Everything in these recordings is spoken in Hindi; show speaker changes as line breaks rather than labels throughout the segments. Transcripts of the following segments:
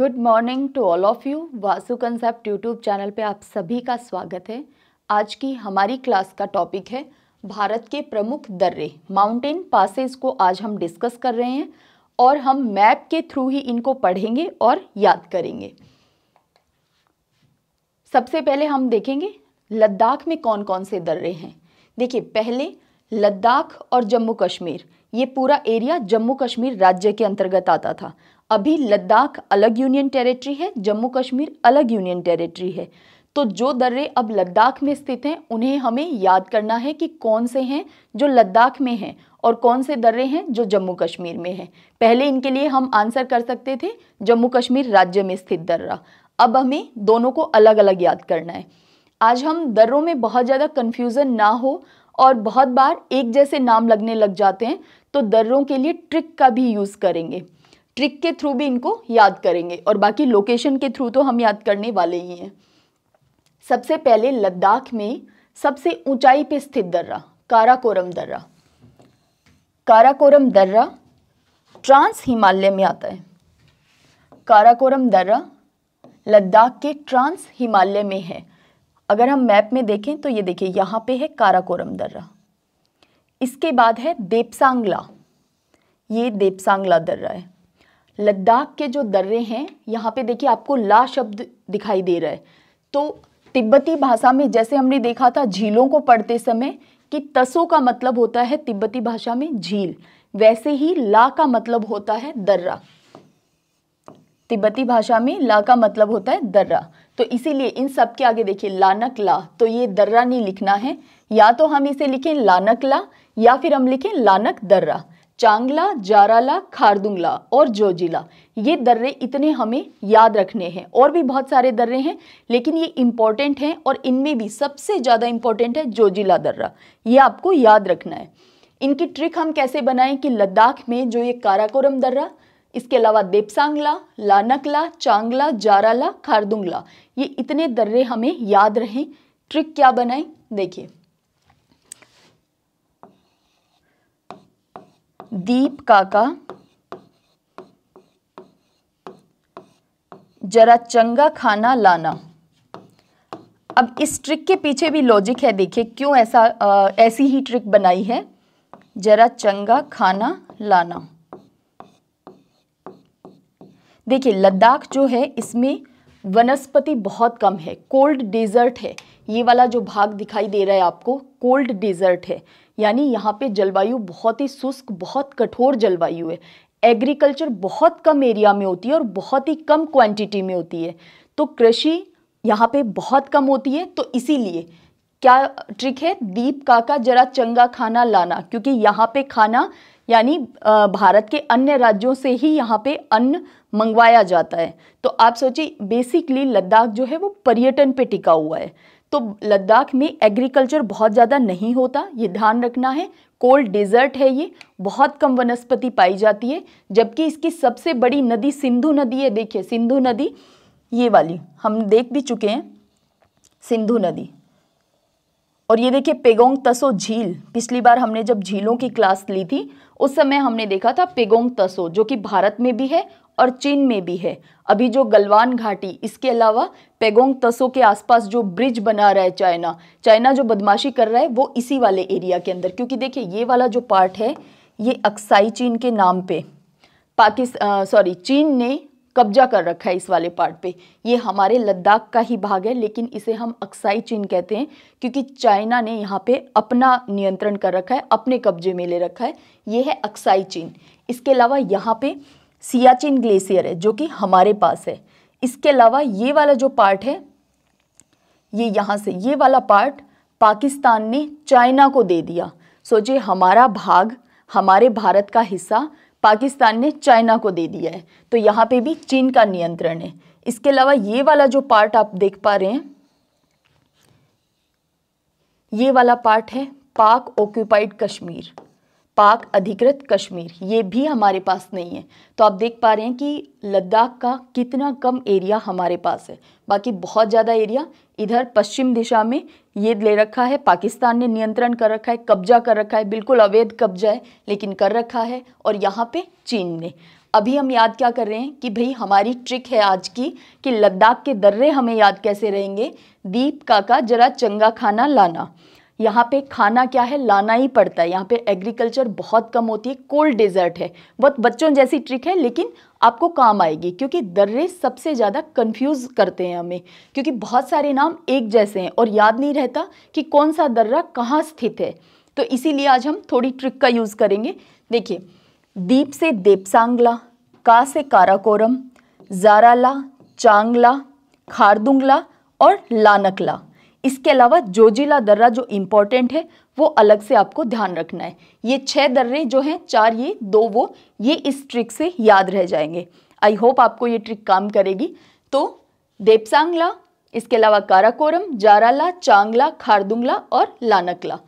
good morning to all of you Vasu concept YouTube channel पे आप सभी का स्वागत है आज की हमारी क्लास का टॉपिक है भारत के प्रमुख दर्रे माउंटेन पासेस को आज हम डिस्कस कर रहे हैं और हम मैप के थ्रू ही इनको पढ़ेंगे और याद करेंगे सबसे पहले हम देखेंगे लद्दाख में कौन कौन से दर्रे हैं देखिए पहले लद्दाख और जम्मू कश्मीर ये पूरा एरिया जम्मू कश्मीर राज्य के अंतर्गत आता था अभी लद्दाख अलग यूनियन टेरिटरी है जम्मू कश्मीर अलग यूनियन टेरिटरी है तो जो दर्रे अब लद्दाख में स्थित हैं उन्हें हमें याद करना है कि कौन से हैं जो लद्दाख में हैं और कौन से दर्रे हैं जो जम्मू कश्मीर में हैं पहले इनके लिए हम आंसर कर सकते थे जम्मू कश्मीर राज्य में स्थित दर्रा अब हमें दोनों को अलग अलग याद करना है आज हम दर्रों में बहुत ज़्यादा कन्फ्यूज़न ना हो और बहुत बार एक जैसे नाम लगने लग जाते हैं तो दर्रों के लिए ट्रिक का भी यूज़ करेंगे ट्रिक के थ्रू भी इनको याद करेंगे और बाकी लोकेशन के थ्रू तो हम याद करने वाले ही हैं सबसे पहले लद्दाख में सबसे ऊंचाई पे स्थित दर्रा काराकोरम दर्रा काराकोरम दर्रा ट्रांस हिमालय में आता है काराकोरम दर्रा लद्दाख के ट्रांस हिमालय में है अगर हम मैप में देखें तो ये देखिए यहाँ पे है काराकोरम दर्रा इसके बाद है देपसांगला ये देपसांगला दर्रा है लद्दाख के जो दर्रे हैं यहाँ पे देखिए आपको ला शब्द दिखाई दे रहा है तो तिब्बती भाषा में जैसे हमने देखा था झीलों को पढ़ते समय कि तसो का मतलब होता है तिब्बती भाषा में झील वैसे ही ला का मतलब होता है दर्रा तिब्बती भाषा में ला का मतलब होता है दर्रा तो इसीलिए इन सब के आगे देखिए लानक ला तो ये दर्रा नहीं लिखना है या तो हम इसे लिखें लानक ला या फिर हम लिखें लानक दर्रा चांगला जाराला खारदुंगला और जोजिला ये दर्रे इतने हमें याद रखने हैं और भी बहुत सारे दर्रे हैं लेकिन ये इम्पॉर्टेंट हैं और इनमें भी सबसे ज़्यादा इम्पॉर्टेंट है जोजिला दर्रा ये आपको याद रखना है इनकी ट्रिक हम कैसे बनाएं कि लद्दाख में जो ये काराकोरम दर्रा इसके अलावा देपसांगला लानकला चांगला जाराला खारदुंगला ये इतने दर्रे हमें याद रहें ट्रिक क्या बनाएं देखिए दीप काका जरा चंगा खाना लाना अब इस ट्रिक के पीछे भी लॉजिक है देखिए क्यों ऐसा आ, ऐसी ही ट्रिक बनाई है जरा चंगा खाना लाना देखिए लद्दाख जो है इसमें वनस्पति बहुत कम है कोल्ड डेजर्ट है ये वाला जो भाग दिखाई दे रहा है आपको कोल्ड डेजर्ट है यानी यहाँ पे जलवायु बहुत ही शुष्क बहुत कठोर जलवायु है एग्रीकल्चर बहुत कम एरिया में होती है और बहुत ही कम क्वांटिटी में होती है तो कृषि यहाँ पे बहुत कम होती है तो इसीलिए क्या ट्रिक है दीप काका जरा चंगा खाना लाना क्योंकि यहाँ पे खाना यानी भारत के अन्य राज्यों से ही यहाँ पे अन्न मंगवाया जाता है तो आप सोचिए बेसिकली लद्दाख जो है वो पर्यटन पे टिका हुआ है तो लद्दाख में एग्रीकल्चर बहुत ज़्यादा नहीं होता ये ध्यान रखना है कोल्ड डेजर्ट है ये बहुत कम वनस्पति पाई जाती है जबकि इसकी सबसे बड़ी नदी सिंधु नदी है देखिए सिंधु नदी ये वाली हम देख भी चुके हैं सिंधु नदी और ये देखिए पेगोंग तसो झील पिछली बार हमने जब झीलों की क्लास ली थी उस समय हमने देखा था पेगोंग तसो जो कि भारत में भी है और चीन में भी है अभी जो गलवान घाटी इसके अलावा पेगोंग तसो के आसपास जो ब्रिज बना रहा है चाइना चाइना जो बदमाशी कर रहा है वो इसी वाले एरिया के अंदर क्योंकि देखिए ये वाला जो पार्ट है ये अक्साई चीन के नाम पे पाकिस्तान सॉरी चीन ने कब्जा कर रखा है इस वाले पार्ट पे ये हमारे लद्दाख का ही भाग है लेकिन इसे हम अक्साई चीन कहते हैं क्योंकि चाइना ने यहाँ पे अपना नियंत्रण कर रखा है अपने कब्जे में ले रखा है ये है अक्साई चीन इसके अलावा यहाँ पे सियाचिन ग्लेशियर है जो कि हमारे पास है इसके अलावा ये वाला जो पार्ट है ये यहाँ से ये वाला पार्ट पाकिस्तान ने चाइना को दे दिया सोचिए हमारा भाग हमारे भारत का हिस्सा पाकिस्तान ने चाइना को दे दिया है तो यहाँ पे भी चीन का नियंत्रण है इसके अलावा ये वाला जो पार्ट आप देख पा रहे हैं ये वाला पार्ट है पाक ऑक्यूपाइड कश्मीर पाक अधिकृत कश्मीर ये भी हमारे पास नहीं है तो आप देख पा रहे हैं कि लद्दाख का कितना कम एरिया हमारे पास है बाकी बहुत ज़्यादा एरिया इधर पश्चिम दिशा में ये ले रखा है पाकिस्तान ने नियंत्रण कर रखा है कब्जा कर रखा है बिल्कुल अवैध कब्जा है लेकिन कर रखा है और यहाँ पे चीन ने अभी हम याद क्या कर रहे हैं कि भाई हमारी ट्रिक है आज की कि लद्दाख के दर्रे हमें याद कैसे रहेंगे दीप काका जरा चंगा खाना लाना यहाँ पे खाना क्या है लाना ही पड़ता है यहाँ पे एग्रीकल्चर बहुत कम होती है कोल्ड डेजर्ट है बहुत बच्चों जैसी ट्रिक है लेकिन आपको काम आएगी क्योंकि दर्रे सबसे ज़्यादा कंफ्यूज करते हैं हमें क्योंकि बहुत सारे नाम एक जैसे हैं और याद नहीं रहता कि कौन सा दर्रा कहाँ स्थित है तो इसीलिए आज हम थोड़ी ट्रिक का यूज़ करेंगे देखिए दीप से देपसांगला का से काराकोरम जाराला चांगला खारदुंगला और लानकला इसके अलावा जोजिला दर्रा जो इम्पॉर्टेंट है वो अलग से आपको ध्यान रखना है ये छः दर्रे जो हैं चार ये दो वो ये इस ट्रिक से याद रह जाएंगे आई होप आपको ये ट्रिक काम करेगी तो देपसांगला इसके अलावा काराकोरम जाराला चांगला खारदुंगला और लानकला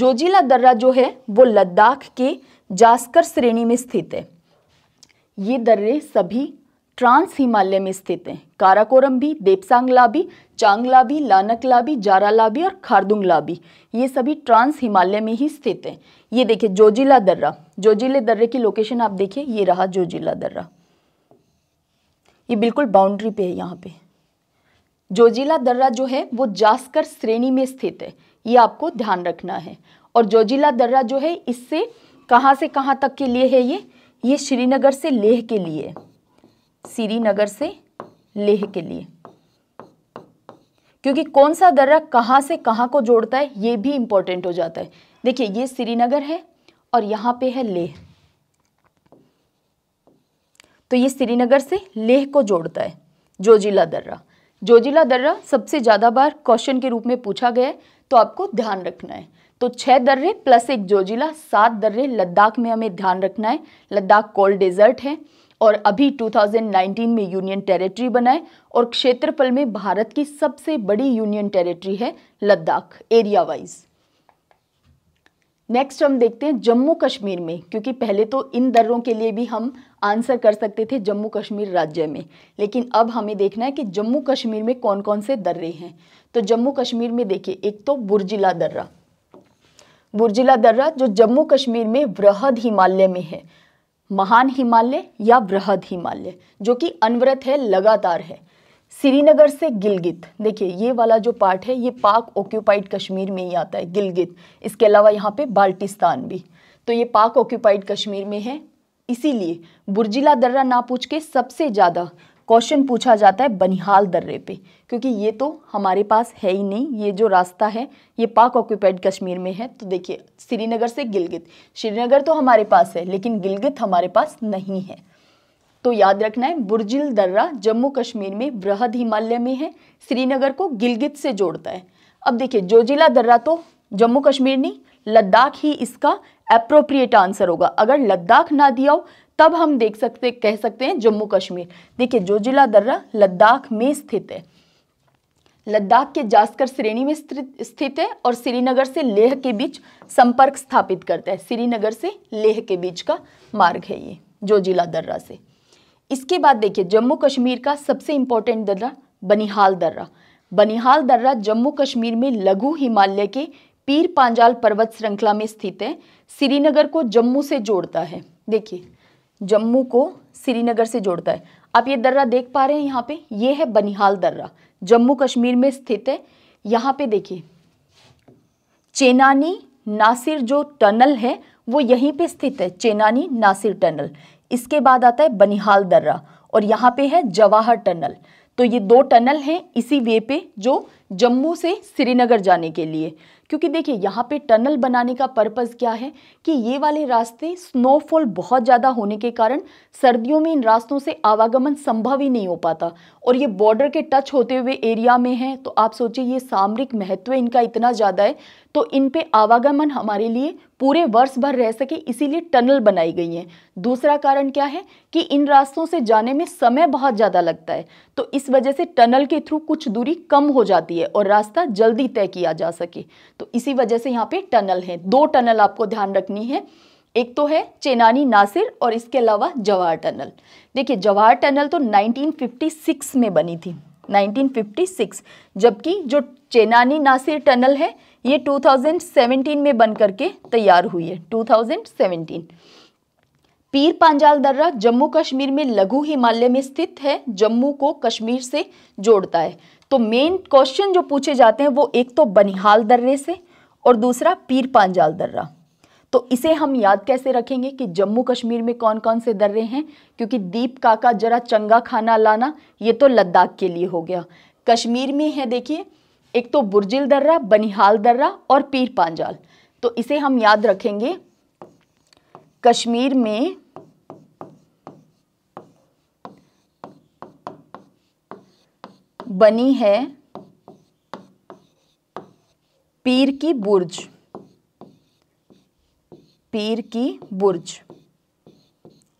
जोजिला दर्रा जो है वो लद्दाख के जास्कर श्रेणी में स्थित है ये दर्रे सभी ट्रांस हिमालय में स्थित हैं काराकोरम भी लानकला भी जारा भी और भी ये सभी ट्रांस हिमालय में ही स्थित हैं ये देखिए जोजिला दर्रा जोजिले दर्रे की लोकेशन आप देखिए ये रहा जोजिला दर्रा ये बिल्कुल बाउंड्री पे है यहाँ पे जोजिला दर्रा जो है वो जास्कर श्रेणी में स्थित है ये आपको ध्यान रखना है और जोजिला दर्रा जो है इससे कहाँ से कहाँ तक के लिए है ये ये श्रीनगर से लेह के लिए है श्रीनगर से लेह के लिए क्योंकि कौन सा दर्रा कहाँ से कहाँ को जोड़ता है ये भी इम्पोर्टेंट हो जाता है देखिए ये श्रीनगर है और यहाँ पे है लेह तो ये श्रीनगर से लेह को जोड़ता है जोजिला दर्रा जोजिला दर्रा सबसे ज़्यादा बार क्वेश्चन के रूप में पूछा गया है तो आपको ध्यान रखना है तो छः दर्रे प्लस एक जोजिला सात दर्रे लद्दाख में हमें ध्यान रखना है लद्दाख कोल्ड डेजर्ट है और अभी 2019 में यूनियन टेरिटरी बनाए और क्षेत्रफल में भारत की सबसे बड़ी यूनियन टेरिटरी है लद्दाख एरिया वाइज नेक्स्ट हम देखते हैं जम्मू कश्मीर में क्योंकि पहले तो इन दर्रों के लिए भी हम आंसर कर सकते थे जम्मू कश्मीर राज्य में लेकिन अब हमें देखना है कि जम्मू कश्मीर में कौन कौन से दर्रे हैं तो जम्मू कश्मीर में देखिए एक तो बुर्जिला दर्रा बुर्जिला दर्रा जो जम्मू कश्मीर में वृहद हिमालय में है महान हिमालय या बृहद हिमालय जो कि अनवरत है लगातार है श्रीनगर से गिलगित देखिए ये वाला जो पार्ट है ये पाक ऑक्यूपाइड कश्मीर में ही आता है गिलगित इसके अलावा यहाँ पे बाल्टिस्तान भी तो ये पाक ऑक्यूपाइड कश्मीर में है इसीलिए बुर्जिला दर्रा ना पूछ के सबसे ज़्यादा क्वेश्चन पूछा जाता है बनिहाल दर्रे पे क्योंकि ये तो हमारे पास है ही नहीं ये जो रास्ता है ये पाक ऑक्यूपाइड कश्मीर में है तो देखिए श्रीनगर से गिलगित श्रीनगर तो हमारे पास है लेकिन गिलगित हमारे पास नहीं है तो याद रखना है बुरजिल दर्रा जम्मू कश्मीर में बृहद हिमालय में है श्रीनगर को गिलगित से जोड़ता है अब देखिए जोजिला दर्रा तो जम्मू कश्मीर नहीं लद्दाख ही इसका अप्रोप्रिएट आंसर होगा अगर लद्दाख ना दिया हो तब हम देख सकते कह सकते हैं जम्मू कश्मीर देखिए जो जिला दर्रा लद्दाख में स्थित है लद्दाख के जास्कर श्रेणी में स्थित है और श्रीनगर से लेह के बीच संपर्क स्थापित करता है श्रीनगर से लेह के बीच का मार्ग है ये जो जिला दर्रा से इसके बाद देखिए जम्मू कश्मीर का सबसे इंपॉर्टेंट दर्रा बनिहाल दर्रा बनिहाल दर्रा जम्मू कश्मीर में लघु हिमालय के पीर पांजाल पर्वत श्रृंखला में स्थित है श्रीनगर को जम्मू से जोड़ता है देखिए जम्मू को श्रीनगर से जोड़ता है आप ये दर्रा देख पा रहे हैं यहाँ पे ये है बनिहाल दर्रा जम्मू कश्मीर में स्थित है यहाँ पे देखिए चेनानी नासिर जो टनल है वो यहीं पे स्थित है चेनानी नासिर टनल इसके बाद आता है बनिहाल दर्रा और यहाँ पे है जवाहर टनल तो ये दो टनल हैं इसी वे पे जो जम्मू से श्रीनगर जाने के लिए क्योंकि देखिए यहाँ पे टनल बनाने का पर्पज़ क्या है कि ये वाले रास्ते स्नोफॉल बहुत ज़्यादा होने के कारण सर्दियों में इन रास्तों से आवागमन संभव ही नहीं हो पाता और ये बॉर्डर के टच होते हुए एरिया में है तो आप सोचिए ये सामरिक महत्व इनका इतना ज़्यादा है तो इन पे आवागमन हमारे लिए पूरे वर्ष भर रह सके इसीलिए टनल बनाई गई हैं दूसरा कारण क्या है कि इन रास्तों से जाने में समय बहुत ज़्यादा लगता है तो इस वजह से टनल के थ्रू कुछ दूरी कम हो जाती है लिए और रास्ता जल्दी तय किया जा सके तो इसी वजह से यहाँ पे टनल है दो टनल आपको ध्यान रखनी है एक तो है चेनानी नासिर और इसके अलावा जवाहर टनल देखिए जवाहर टनल तो 1956 में बनी थी 1956 जबकि जो चेनानी नासिर टनल है ये 2017 में बन करके तैयार हुई है 2017 पीर पांजाल दर्रा जम्मू कश्मीर में लघु हिमालय में स्थित है जम्मू को कश्मीर से जोड़ता है तो मेन क्वेश्चन जो पूछे जाते हैं वो एक तो बनिहाल दर्रे से और दूसरा पीर पांजाल दर्रा तो इसे हम याद कैसे रखेंगे कि जम्मू कश्मीर में कौन कौन से दर्रे हैं क्योंकि दीप काका जरा चंगा खाना लाना ये तो लद्दाख के लिए हो गया कश्मीर में है देखिए एक तो बुरजिल दर्रा बनिहाल दर्रा और पीर पांजाल तो इसे हम याद रखेंगे कश्मीर में बनी है पीर की बुर्ज पीर की बुर्ज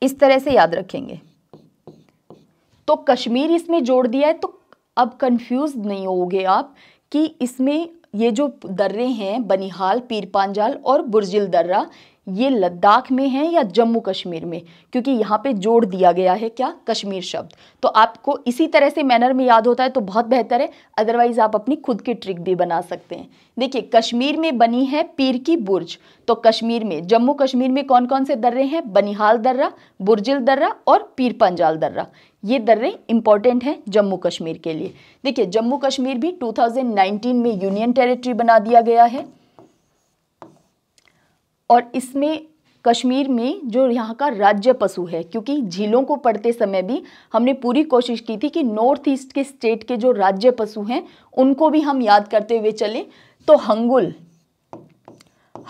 इस तरह से याद रखेंगे तो कश्मीर इसमें जोड़ दिया है तो अब कंफ्यूज नहीं होगे आप कि इसमें ये जो दर्रे हैं बनिहाल पीर पांजाल और बुर्जिल दर्रा ये लद्दाख में है या जम्मू कश्मीर में क्योंकि यहाँ पे जोड़ दिया गया है क्या कश्मीर शब्द तो आपको इसी तरह से मैनर में याद होता है तो बहुत बेहतर है अदरवाइज़ आप अपनी खुद की ट्रिक भी बना सकते हैं देखिए कश्मीर में बनी है पीर की बुर्ज तो कश्मीर में जम्मू कश्मीर में कौन कौन से दर्रे हैं बनिहाल दर्रा बुर्जिल दर्रा और पीर पंजाल दर्रा ये दर्रे इंपॉर्टेंट हैं जम्मू कश्मीर के लिए देखिए जम्मू कश्मीर भी 2019 में यूनियन टेरिटरी बना दिया गया है और इसमें कश्मीर में जो यहाँ का राज्य पशु है क्योंकि झीलों को पढ़ते समय भी हमने पूरी कोशिश की थी कि नॉर्थ ईस्ट के स्टेट के जो राज्य पशु हैं उनको भी हम याद करते हुए चलें तो हंगुल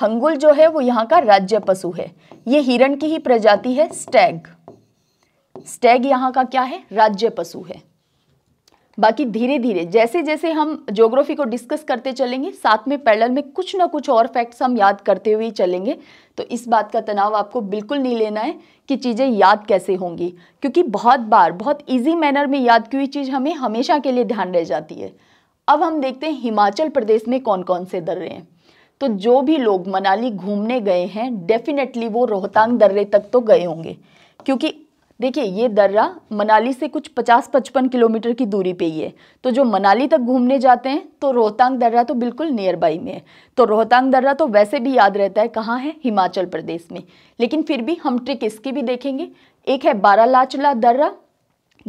हंगुल जो है वो यहाँ का राज्य पशु है ये हिरण की ही प्रजाति है स्टैग स्टैग यहाँ का क्या है राज्य पशु है बाकी धीरे धीरे जैसे जैसे हम ज्योग्राफी को डिस्कस करते चलेंगे साथ में पैरल में कुछ ना कुछ और फैक्ट्स हम याद करते हुए चलेंगे तो इस बात का तनाव आपको बिल्कुल नहीं लेना है कि चीज़ें याद कैसे होंगी क्योंकि बहुत बार बहुत ईजी मैनर में याद की हुई चीज़ हमें हमेशा के लिए ध्यान रह जाती है अब हम देखते हैं हिमाचल प्रदेश में कौन कौन से दर्रे हैं तो जो भी लोग मनाली घूमने गए हैं डेफिनेटली वो रोहतांग दर्रे तक तो गए होंगे क्योंकि देखिए ये दर्रा मनाली से कुछ 50-55 किलोमीटर की दूरी पे ही है तो जो मनाली तक घूमने जाते हैं तो रोहतांग दर्रा तो बिल्कुल नियर बाई में है तो रोहतांग दर्रा तो वैसे भी याद रहता है कहाँ है हिमाचल प्रदेश में लेकिन फिर भी हम ट्रिक इसकी भी देखेंगे एक है बारा लाचला दर्रा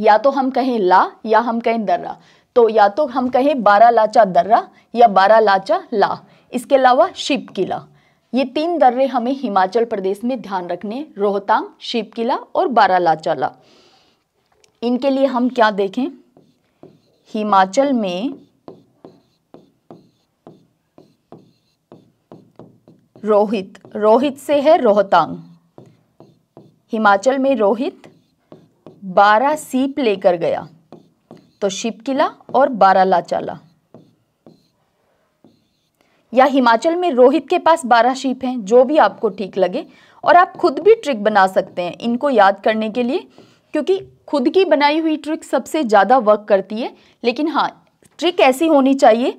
या तो हम कहें ला या हम कहें दर्रा तो या तो हम कहें बारा लाचा दर्रा या बारा लाचा ला इसके अलावा शिप किला ये तीन दर्रे हमें हिमाचल प्रदेश में ध्यान रखने रोहतांग शिवकिला और बारालाचाला इनके लिए हम क्या देखें हिमाचल में रोहित रोहित से है रोहतांग हिमाचल में रोहित बारह सीप लेकर गया तो शिवकिला और बारालाचाला या हिमाचल में रोहित के पास बारह शीप हैं जो भी आपको ठीक लगे और आप खुद भी ट्रिक बना सकते हैं इनको याद करने के लिए क्योंकि खुद की बनाई हुई ट्रिक सबसे ज़्यादा वर्क करती है लेकिन हाँ ट्रिक ऐसी होनी चाहिए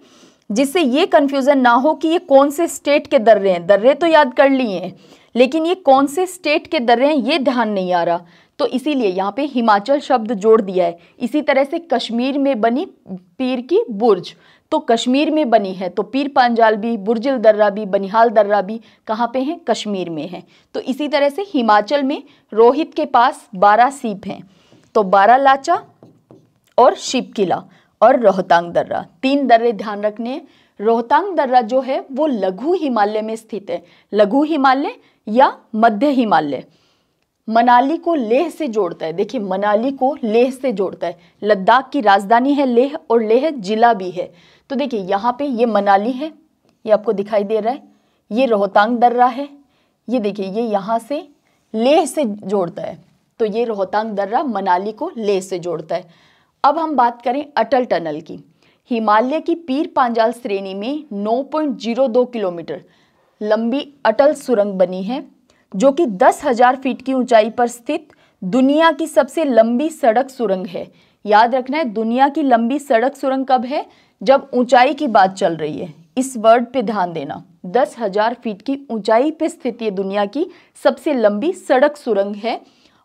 जिससे ये कन्फ्यूज़न ना हो कि ये कौन से स्टेट के दर्रे हैं दर्रे तो याद कर लिए हैं लेकिन ये कौन से स्टेट के दर्रे हैं ये ध्यान नहीं आ रहा तो इसीलिए यहाँ पे हिमाचल शब्द जोड़ दिया है इसी तरह से कश्मीर में बनी पीर की बुर्ज तो कश्मीर में बनी है तो पीर पांजाल भी बुरजिल दर्रा भी बनिहाल दर्रा भी कहाँ पे हैं कश्मीर में है तो इसी तरह से हिमाचल में रोहित के पास बारह सीप हैं तो बारह लाचा और शिप किला और रोहतांग दर्रा तीन दर्रे ध्यान रखने रोहतांग दर्रा जो है वो लघु हिमालय में स्थित है लघु हिमालय या मध्य हिमालय मनाली को लेह से जोड़ता है देखिए मनाली को लेह से जोड़ता है लद्दाख की राजधानी है लेह और लेह जिला भी है तो देखिए यहाँ पे ये मनाली है ये आपको दिखाई दे रहा है ये रोहतांग दर्रा है ये देखिए ये यहाँ से लेह से जोड़ता है तो ये रोहतांग दर्रा मनाली को लेह से जोड़ता है अब हम बात करें अटल टनल की हिमालय की पीर पांजाल श्रेणी में 9.02 किलोमीटर लंबी अटल सुरंग बनी है जो कि 10,000 फीट की ऊंचाई पर स्थित दुनिया की सबसे लंबी सड़क सुरंग है याद रखना है दुनिया की लंबी सड़क सुरंग कब है जब ऊंचाई की बात चल रही है इस वर्ड पे ध्यान देना दस हजार फीट की ऊंचाई पे स्थित ये दुनिया की सबसे लंबी सड़क सुरंग है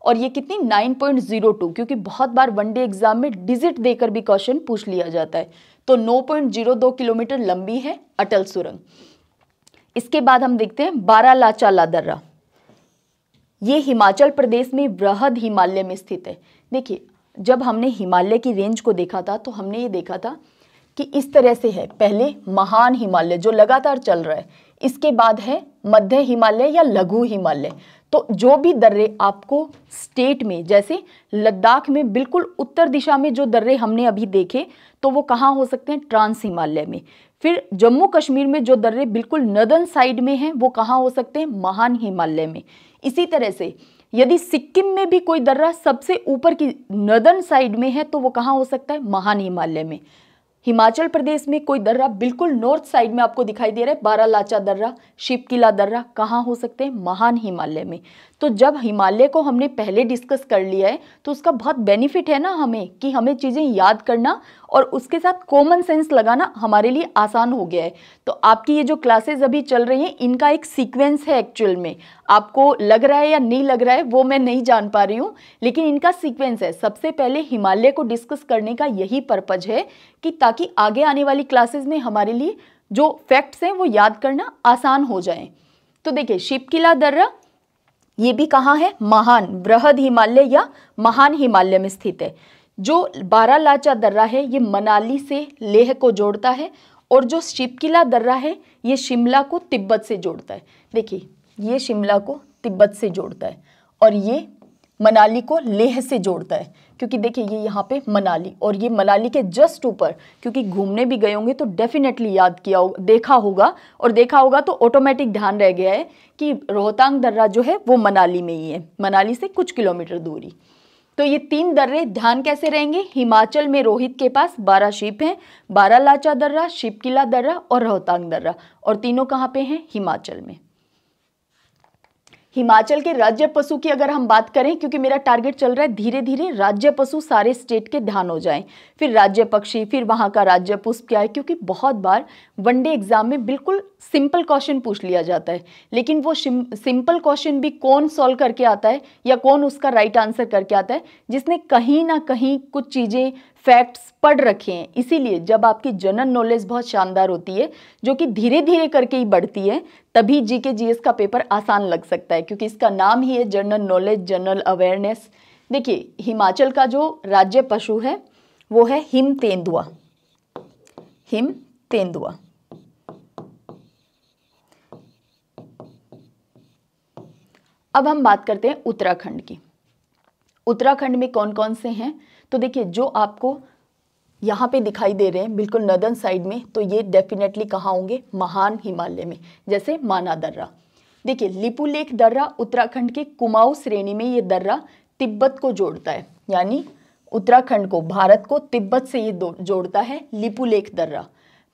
और ये कितनी 9.02 क्योंकि बहुत बार वनडे एग्जाम में डिजिट देकर भी क्वेश्चन पूछ लिया जाता है तो 9.02 किलोमीटर लंबी है अटल सुरंग इसके बाद हम देखते हैं बारा लाचा ला दर्रा ये हिमाचल प्रदेश में वृहद हिमालय में स्थित है देखिए जब हमने हिमालय की रेंज को देखा था तो हमने ये देखा था कि इस तरह से है पहले महान हिमालय जो लगातार चल रहा है इसके बाद है मध्य हिमालय या लघु हिमालय तो जो भी दर्रे आपको स्टेट में जैसे लद्दाख में बिल्कुल उत्तर दिशा में जो दर्रे हमने अभी देखे तो वो कहाँ हो सकते हैं ट्रांस हिमालय में फिर जम्मू कश्मीर में जो दर्रे बिल्कुल नदन साइड में हैं वो कहाँ हो सकते हैं महान हिमालय में इसी तरह से यदि सिक्किम में भी कोई दर्रा सबसे ऊपर की नदन साइड में है तो वो कहाँ हो सकता है महान हिमालय में हिमाचल प्रदेश में कोई दर्रा बिल्कुल नॉर्थ साइड में आपको दिखाई दे रहा है बारालाचा दर्रा शिव किला दर्रा कहाँ हो सकते हैं महान हिमालय में तो जब हिमालय को हमने पहले डिस्कस कर लिया है तो उसका बहुत बेनिफिट है ना हमें कि हमें चीज़ें याद करना और उसके साथ कॉमन सेंस लगाना हमारे लिए आसान हो गया है तो आपकी ये जो क्लासेज अभी चल रही हैं इनका एक सीक्वेंस है एक्चुअल में आपको लग रहा है या नहीं लग रहा है वो मैं नहीं जान पा रही हूँ लेकिन इनका सीक्वेंस है सबसे पहले हिमालय को डिस्कस करने का यही पर्पज है कि ताकि आगे आने वाली क्लासेज में हमारे लिए जो फैक्ट्स हैं वो याद करना आसान हो जाए तो देखिए शिपकिला दर्रा ये भी कहाँ है महान बृहद हिमालय या महान हिमालय में स्थित है जो बारा लाचा दर्रा है ये मनाली से लेह को जोड़ता है और जो शिपकिला दर्रा है ये शिमला को तिब्बत से जोड़ता है देखिए ये शिमला को तिब्बत से जोड़ता है और ये मनाली को लेह से जोड़ता है क्योंकि देखिए ये यहाँ पे मनाली और ये मनाली के जस्ट ऊपर क्योंकि घूमने भी गए होंगे तो डेफिनेटली याद किया हो देखा होगा और देखा होगा तो ऑटोमेटिक ध्यान रह गया है कि रोहतांग दर्रा जो है वो मनाली में ही है मनाली से कुछ किलोमीटर दूरी तो ये तीन दर्रे ध्यान कैसे रहेंगे हिमाचल में रोहित के पास बारह शिप हैं बारह लाचा दर्रा शिप किला दर्रा और रोहतांग दर्रा और तीनों कहाँ पर हैं हिमाचल में हिमाचल के राज्य पशु की अगर हम बात करें क्योंकि मेरा टारगेट चल रहा है धीरे धीरे राज्य पशु सारे स्टेट के ध्यान हो जाएं फिर राज्य पक्षी फिर वहाँ का राज्य पुष्प क्या है क्योंकि बहुत बार वनडे एग्जाम में बिल्कुल सिंपल क्वेश्चन पूछ लिया जाता है लेकिन वो सिंपल क्वेश्चन भी कौन सॉल्व करके आता है या कौन उसका राइट right आंसर करके आता है जिसने कहीं ना कहीं कुछ चीज़ें फैक्ट्स पढ़ रखे हैं इसीलिए जब आपकी जनरल नॉलेज बहुत शानदार होती है जो कि धीरे धीरे करके ही बढ़ती है तभी जीके जीएस का पेपर आसान लग सकता है क्योंकि इसका नाम ही है जनरल नॉलेज जनरल अवेयरनेस देखिए हिमाचल का जो राज्य पशु है वो है हिम तेंदुआ हिम तेंदुआ अब हम बात करते हैं उत्तराखंड की उत्तराखंड में कौन कौन से हैं तो देखिए जो आपको यहाँ पे दिखाई दे रहे हैं बिल्कुल नदन साइड में तो ये डेफिनेटली कहाँ होंगे महान हिमालय में जैसे माना दर्रा देखिए लिपुलेख दर्रा उत्तराखंड के कुमाऊ श्रेणी में ये दर्रा तिब्बत को जोड़ता है यानी उत्तराखंड को भारत को तिब्बत से ये जोड़ता है लिपुलेख दर्रा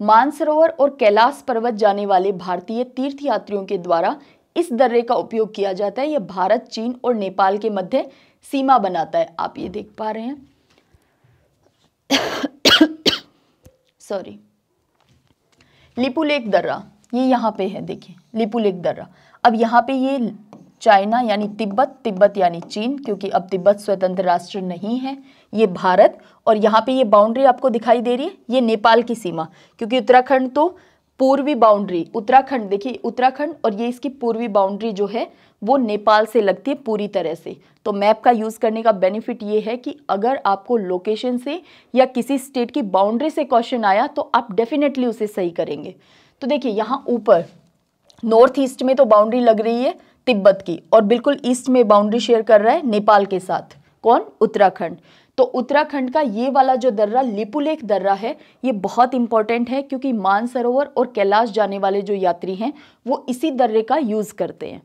मानसरोवर और कैलाश पर्वत जाने वाले भारतीय तीर्थ यात्रियों के द्वारा इस दर्रे का उपयोग किया जाता है यह भारत चीन और नेपाल के मध्य सीमा बनाता है आप ये देख पा रहे हैं सॉरी लिपुलेक दर्रा ये यहाँ पे है देखिए लिपुलेक दर्रा अब यहाँ पे ये चाइना यानी तिब्बत तिब्बत यानी चीन क्योंकि अब तिब्बत स्वतंत्र राष्ट्र नहीं है ये भारत और यहाँ पे ये बाउंड्री आपको दिखाई दे रही है ये नेपाल की सीमा क्योंकि उत्तराखंड तो पूर्वी बाउंड्री उत्तराखंड देखिए उत्तराखंड और ये इसकी पूर्वी बाउंड्री जो है वो नेपाल से लगती है पूरी तरह से तो मैप का यूज़ करने का बेनिफिट ये है कि अगर आपको लोकेशन से या किसी स्टेट की बाउंड्री से क्वेश्चन आया तो आप डेफिनेटली उसे सही करेंगे तो देखिए यहाँ ऊपर नॉर्थ ईस्ट में तो बाउंड्री लग रही है तिब्बत की और बिल्कुल ईस्ट में बाउंड्री शेयर कर रहा है नेपाल के साथ कौन उत्तराखंड तो उत्तराखंड का ये वाला जो दर्रा लिपुलेख दर्रा है ये बहुत इंपॉर्टेंट है क्योंकि मानसरोवर और कैलाश जाने वाले जो यात्री हैं वो इसी दर्रे का यूज़ करते हैं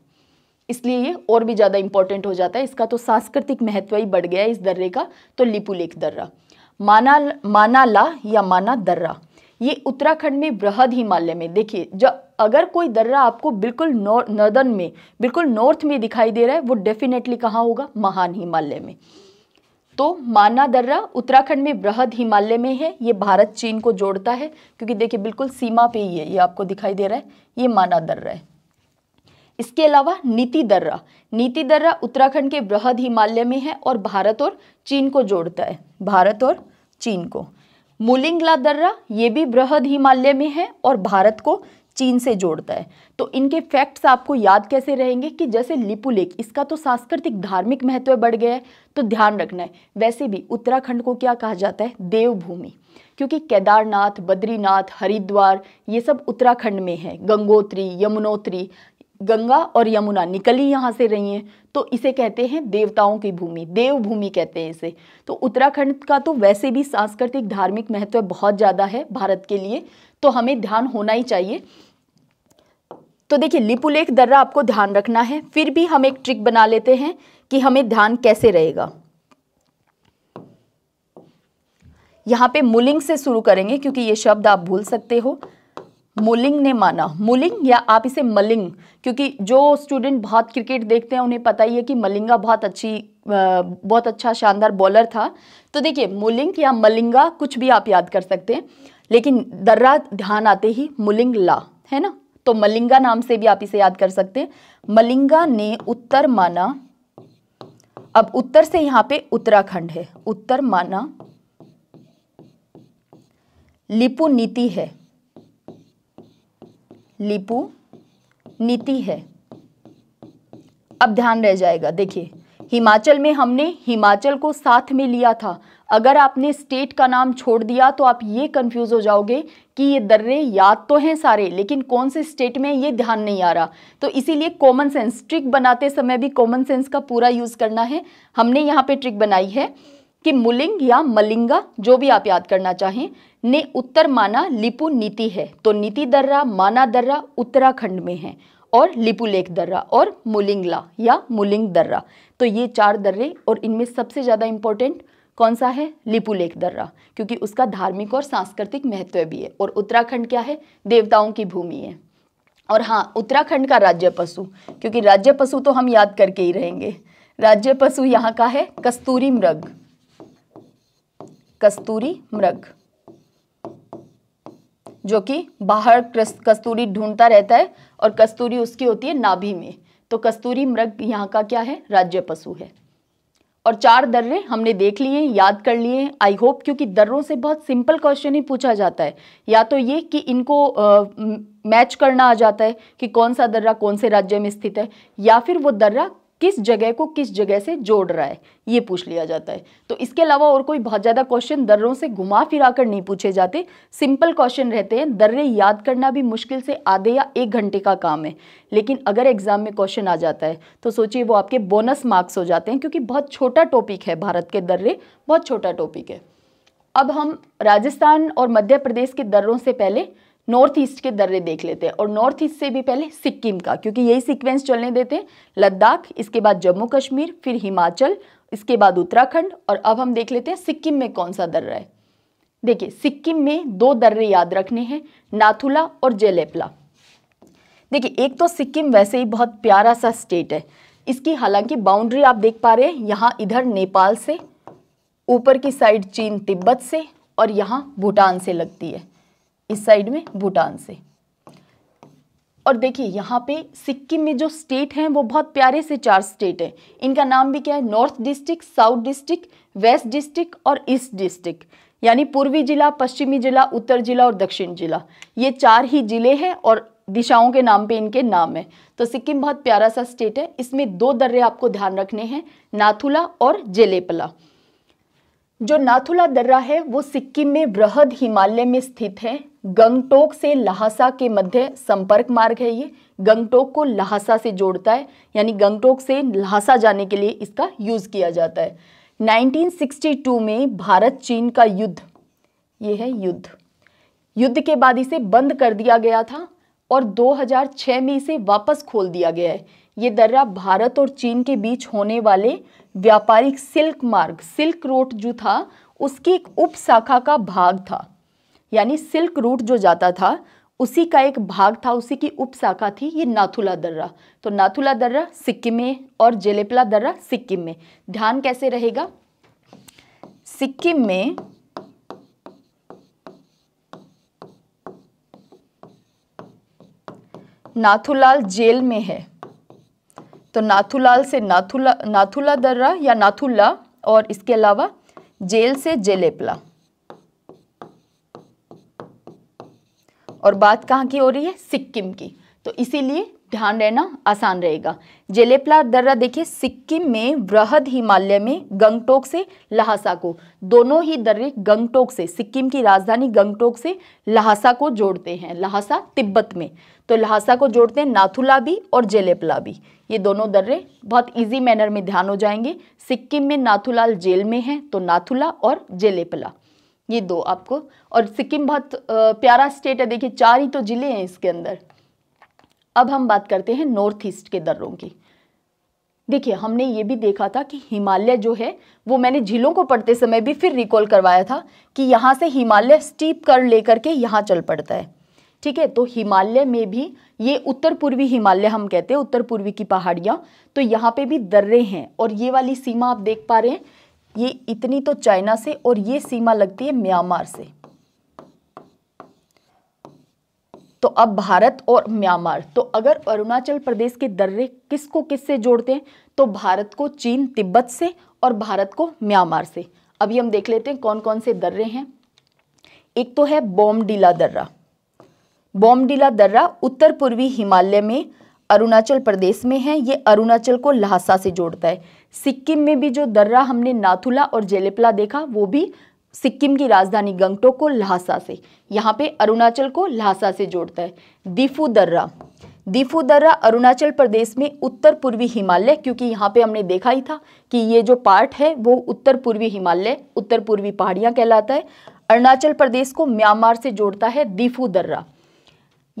इसलिए ये और भी ज़्यादा इंपॉर्टेंट हो जाता है इसका तो सांस्कृतिक महत्व ही बढ़ गया है इस दर्रे का तो लिपुलेख दर्रा माना मानाला या माना दर्रा ये उत्तराखंड में बृहद हिमालय में देखिए जब अगर कोई दर्रा आपको बिल्कुल नॉर्दर्न में बिल्कुल नॉर्थ में दिखाई दे रहा है वो डेफिनेटली कहाँ होगा महान हिमालय में तो माना दर्रा उत्तराखंड में बृहद हिमालय में है ये भारत चीन को जोड़ता है क्योंकि देखिए बिल्कुल सीमा पे ही है ये आपको दिखाई दे रहा है ये माना दर्रा है इसके अलावा नीति दर्रा नीति दर्रा उत्तराखंड के बृहद हिमालय में है और भारत और चीन को जोड़ता है भारत और चीन को मुलिंगला दर्रा ये भी बृहद हिमालय में है और भारत को चीन से जोड़ता है तो इनके फैक्ट्स आपको याद कैसे रहेंगे कि जैसे लिपुलेख लेक इसका तो सांस्कृतिक धार्मिक महत्व बढ़ गया है तो ध्यान रखना है वैसे भी उत्तराखंड को क्या कहा जाता है देवभूमि क्योंकि केदारनाथ बद्रीनाथ हरिद्वार ये सब उत्तराखंड में है गंगोत्री यमुनोत्री गंगा और यमुना निकली यहाँ से रही हैं तो इसे कहते हैं देवताओं की भूमि देव भूमि कहते हैं इसे तो उत्तराखंड का तो वैसे भी सांस्कृतिक धार्मिक महत्व बहुत ज़्यादा है भारत के लिए तो हमें ध्यान होना ही चाहिए तो देखिए लिपुलेख दर्रा आपको ध्यान रखना है फिर भी हम एक ट्रिक बना लेते हैं कि हमें ध्यान कैसे रहेगा यहाँ पे मुलिंग से शुरू करेंगे क्योंकि ये शब्द आप भूल सकते हो मुलिंग ने माना मुलिंग या आप इसे मलिंग क्योंकि जो स्टूडेंट बहुत क्रिकेट देखते हैं उन्हें पता ही है कि मलिंगा बहुत अच्छी बहुत अच्छा शानदार बॉलर था तो देखिए मुलिंग या मलिंगा कुछ भी आप याद कर सकते हैं लेकिन दर्रा ध्यान आते ही मुलिंग ला है ना तो मलिंगा नाम से भी आप इसे याद कर सकते हैं मलिंगा ने उत्तर माना अब उत्तर से यहाँ पे उत्तराखंड है उत्तर माना लिपु नीति है लिपु नीति है अब ध्यान रह जाएगा देखिए हिमाचल में हमने हिमाचल को साथ में लिया था अगर आपने स्टेट का नाम छोड़ दिया तो आप ये कंफ्यूज हो जाओगे कि ये दर्रे याद तो हैं सारे लेकिन कौन से स्टेट में ये ध्यान नहीं आ रहा तो इसीलिए कॉमन सेंस ट्रिक बनाते समय भी कॉमन सेंस का पूरा यूज़ करना है हमने यहाँ पे ट्रिक बनाई है कि मुलिंग या मलिंगा जो भी आप याद करना चाहें ने उत्तर माना लिपु नीति है तो नीति दर्रा माना दर्रा उत्तराखंड में है और लिपुलेख दर्रा और मुलिंगला या मुलिंग दर्रा तो ये चार दर्रे और इनमें सबसे ज़्यादा इम्पोर्टेंट कौन सा है लिपुलेख दर्रा क्योंकि उसका धार्मिक और सांस्कृतिक महत्व भी है और उत्तराखंड क्या है देवताओं की भूमि है और हाँ उत्तराखंड का राज्य पशु क्योंकि राज्य पशु तो हम याद करके ही रहेंगे राज्य पशु यहाँ का है कस्तूरी मृग कस्तूरी मृग जो कि बाहर कस्तूरी ढूंढता रहता है और कस्तूरी उसकी होती है नाभि में तो कस्तूरी मृग यहाँ का क्या है राज्य पशु है और चार दर्रे हमने देख लिए याद कर लिए आई होप क्योंकि दर्रों से बहुत सिंपल क्वेश्चन ही पूछा जाता है या तो ये कि इनको आ, मैच करना आ जाता है कि कौन सा दर्रा कौन से राज्य में स्थित है या फिर वो दर्रा किस जगह को किस जगह से जोड़ रहा है ये पूछ लिया जाता है तो इसके अलावा और कोई बहुत ज़्यादा क्वेश्चन दर्रों से घुमा फिरा कर नहीं पूछे जाते सिंपल क्वेश्चन रहते हैं दर्रे याद करना भी मुश्किल से आधे या एक घंटे का काम है लेकिन अगर एग्ज़ाम में क्वेश्चन आ जाता है तो सोचिए वो आपके बोनस मार्क्स हो जाते हैं क्योंकि बहुत छोटा टॉपिक है भारत के दर्रे बहुत छोटा टॉपिक है अब हम राजस्थान और मध्य प्रदेश के दर्रों से पहले नॉर्थ ईस्ट के दर्रे देख लेते हैं और नॉर्थ ईस्ट से भी पहले सिक्किम का क्योंकि यही सीक्वेंस चलने देते हैं लद्दाख इसके बाद जम्मू कश्मीर फिर हिमाचल इसके बाद उत्तराखंड और अब हम देख लेते हैं सिक्किम में कौन सा दर्रा है देखिए सिक्किम में दो दर्रे याद रखने हैं नाथुला और जेलेपला देखिए एक तो सिक्किम वैसे ही बहुत प्यारा सा स्टेट है इसकी हालांकि बाउंड्री आप देख पा रहे हैं यहाँ इधर नेपाल से ऊपर की साइड चीन तिब्बत से और यहाँ भूटान से लगती है इस साइड में भूटान से और देखिए यहाँ पे सिक्किम में जो स्टेट हैं वो बहुत प्यारे से चार स्टेट हैं इनका नाम भी क्या है north district south district west district और ईस्ट डिस्ट्रिक्ट यानी पूर्वी जिला पश्चिमी जिला उत्तर जिला और दक्षिण जिला ये चार ही जिले हैं और दिशाओं के नाम पे इनके नाम है तो सिक्किम बहुत प्यारा सा स्टेट है इसमें दो दर्रे आपको ध्यान रखने हैं नाथुला और जेलेपला जो नाथुला दर्रा है वो सिक्किम में बृहद हिमालय में स्थित है गंगटोक से लहासा के मध्य संपर्क मार्ग है ये गंगटोक को लहासा से जोड़ता है यानी गंगटोक से लहासा जाने के लिए इसका यूज़ किया जाता है 1962 में भारत चीन का युद्ध ये है युद्ध युद्ध के बाद इसे बंद कर दिया गया था और 2006 में इसे वापस खोल दिया गया है ये दर्रा भारत और चीन के बीच होने वाले व्यापारिक सिल्क मार्ग सिल्क रूट जो था उसकी एक उप शाखा का भाग था यानी सिल्क रूट जो जाता था उसी का एक भाग था उसी की उप शाखा थी ये नाथुला दर्रा तो नाथुला दर्रा सिक्किम में और जेलेपला दर्रा सिक्किम में ध्यान कैसे रहेगा सिक्किम में नाथुलाल जेल में है तो नाथुलाल से नाथुला नाथुला दर्रा या नाथुल्ला और इसके अलावा जेल से जेलेपला और बात कहाँ की हो रही है सिक्किम की तो इसीलिए ध्यान रहना आसान रहेगा जेलेपला दर्रा देखिए सिक्किम में वृहद हिमालय में गंगटोक से लहासा को दोनों ही दर्रे गंगटोक से सिक्किम की राजधानी गंगटोक से लहासा को जोड़ते हैं लहासा तिब्बत में तो लहासा को जोड़ते हैं नाथुला भी और जेलेपला भी ये दोनों दर्रे बहुत इजी मैनर में ध्यान हो जाएंगे सिक्किम में नाथुलाल जेल में है तो नाथुला और जेलेपला ये दो आपको और सिक्किम बहुत प्यारा स्टेट है देखिए चार ही तो ज़िले हैं इसके अंदर अब हम बात करते हैं नॉर्थ ईस्ट के दर्रों की देखिए हमने ये भी देखा था कि हिमालय जो है वो मैंने झीलों को पढ़ते समय भी फिर रिकॉल करवाया था कि यहाँ से हिमालय स्टीप कर लेकर के यहाँ चल पड़ता है ठीक है तो हिमालय में भी ये उत्तर पूर्वी हिमालय हम कहते हैं उत्तर पूर्वी की पहाड़ियाँ तो यहाँ पे भी दर्रे हैं और ये वाली सीमा आप देख पा रहे हैं ये इतनी तो चाइना से और ये सीमा लगती है म्यांमार से तो अब भारत और म्यांमार तो अगर अरुणाचल प्रदेश के दर्रे किसको किससे जोड़ते हैं तो भारत को चीन तिब्बत से और भारत को म्यांमार से अभी हम देख लेते हैं कौन कौन से दर्रे हैं एक तो है बॉमडीला दर्रा बॉमडीला दर्रा उत्तर पूर्वी हिमालय में अरुणाचल प्रदेश में है ये अरुणाचल को लहासा से जोड़ता है सिक्किम में भी जो दर्रा हमने नाथुला और जेलेपला देखा वो भी सिक्किम की राजधानी गंगटोक को ल्हासा से यहाँ पे अरुणाचल को ल्हासा से जोड़ता है दीफू दर्रा दीफू दर्रा अरुणाचल प्रदेश में उत्तर पूर्वी हिमालय क्योंकि यहाँ पे हमने देखा ही था कि ये जो पार्ट है वो उत्तर पूर्वी हिमालय उत्तर पूर्वी पहाड़ियाँ कहलाता है अरुणाचल प्रदेश को म्यांमार से जोड़ता है दीफू दर्रा